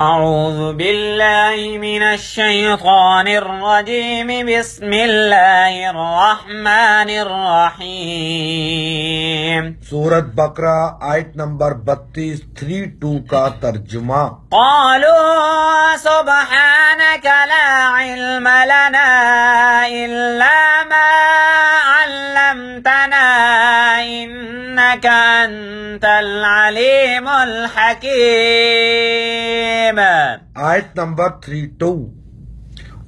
أعوذ بالله من الشيطان الرجيم بسم الله الرحمن الرحيم سورة بقرة آيت نمبر 32 کا ترجمہ قالوا سبحانك لا علم لنا إلا ما علمتنا إنك أنت العليم الحكيم آیت نمبر 32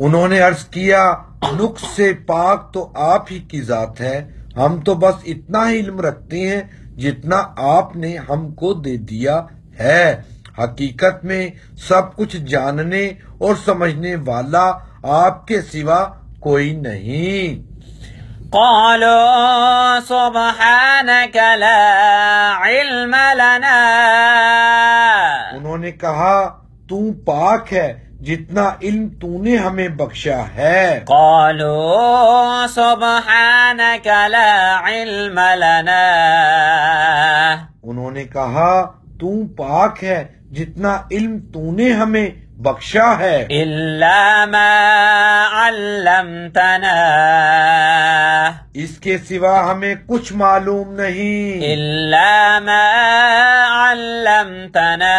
انہوں نے عرض کیا نقص سے پاک تو آپ ہی کی ذات ہے ہم تو بس اتنا ہی علم رکھتے ہیں جتنا آپ نے ہم کو دے دیا ہے حقیقت میں سب کچھ جاننے اور سمجھنے والا آپ کے سوا کوئی نہیں قالوا سبحانک لا علم لنا انہوں نے کہا تو پاک ہے جتنا علم تو نے ہمیں بخشا ہے قالوا سبحانک لا علم لنا انہوں نے کہا تو پاک ہے جتنا علم تو نے ہمیں بخشا ہے الا ما علمتنا اس کے سوا ہمیں کچھ معلوم نہیں الا ما علمتنا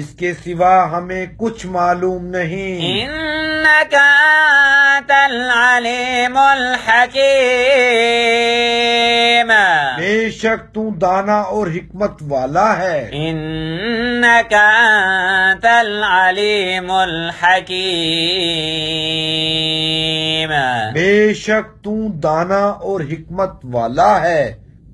اس کے سوا ہمیں کچھ معلوم نہیں تلالی ملح کے بے شک تو دانا اور حکمت والا ہے انکا الحکیم بے شک تو دانا اور حکمت والا ہے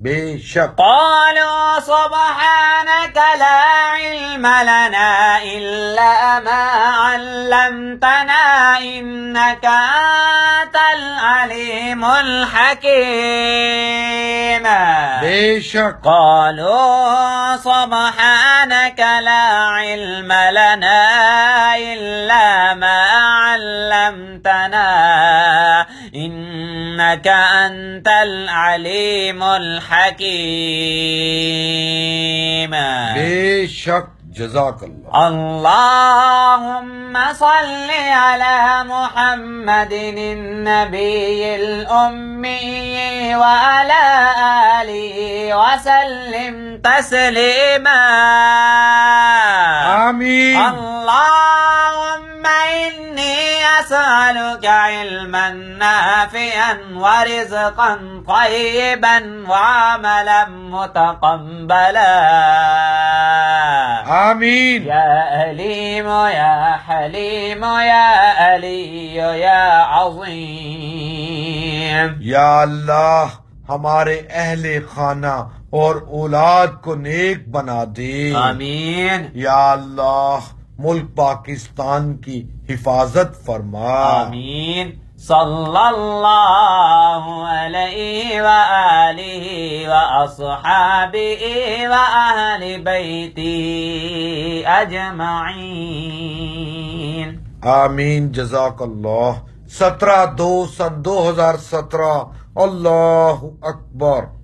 بشق قالوا سبحانك لا علم لنا إلا ما علمتنا إنك أنت العليم الحكيم بشق قالوا سبحانك لا علم لنا إلا ما علمتنا إنك أنت العليم الحكيم بشك جزاك الله اللهم صل على محمد النبي الأمي وعلى آله وسلم تسليما آمين الله اللهم إني أسألك علما نافعا ورزقا طيبا وعملا متقبلا آمين يا أليم يا حليم يا ألي يا عظيم يا الله ہمارے اہل خانہ اور اولاد کو نیک بنا دے آمین یا اللہ ملک پاکستان کی حفاظت فرما آمین صلی اللہ علیہ وآلہ وآصحابہ وآہل بیتی اجمعین آمین جزاک اللہ سترہ دو سن دو ہزار سترہ اللہ اکبر